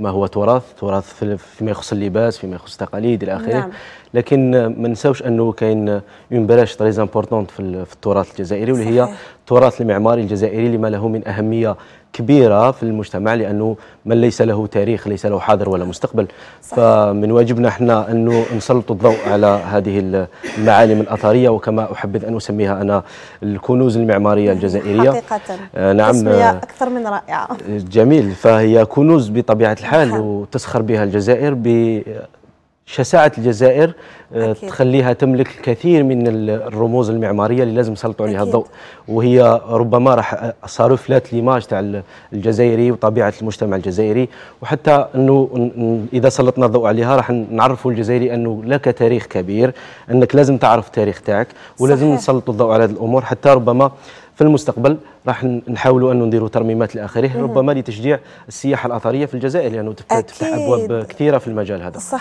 ما هو تراث تراث فيما يخص اللباس فيما يخص التقاليد الى اخره نعم. لكن ما نساوش انه كاين اون بلاش تري امبورطونت في التراث الجزائري واللي هي التراث المعماري الجزائري لما له من أهمية كبيرة في المجتمع لأنه من ليس له تاريخ ليس له حاضر ولا مستقبل صحيح. فمن واجبنا احنا أنه نسلط الضوء على هذه المعالم الأثرية وكما أحبذ أن أسميها أنا الكنوز المعمارية الجزائرية حقيقة آه نعم تسمية آه، أكثر من رائعة جميل فهي كنوز بطبيعة الحال نعم. وتسخر بها الجزائر ب شساعه الجزائر آه، أكيد. تخليها تملك الكثير من الرموز المعماريه اللي لازم نسلطوا عليها الضوء وهي ربما راح صاروا فلات ليماج تاع الجزائري وطبيعه المجتمع الجزائري وحتى انه اذا سلطنا الضوء عليها راح نعرفوا الجزائري انه لك تاريخ كبير انك لازم تعرف التاريخ تاعك ولازم نسلطوا الضوء على هذه الامور حتى ربما في المستقبل راح نحاولوا انه نديروا ترميمات لاخره ربما لتشجيع السياحه الاثريه في الجزائر لانه تفتح ابواب كثيره في المجال هذا صح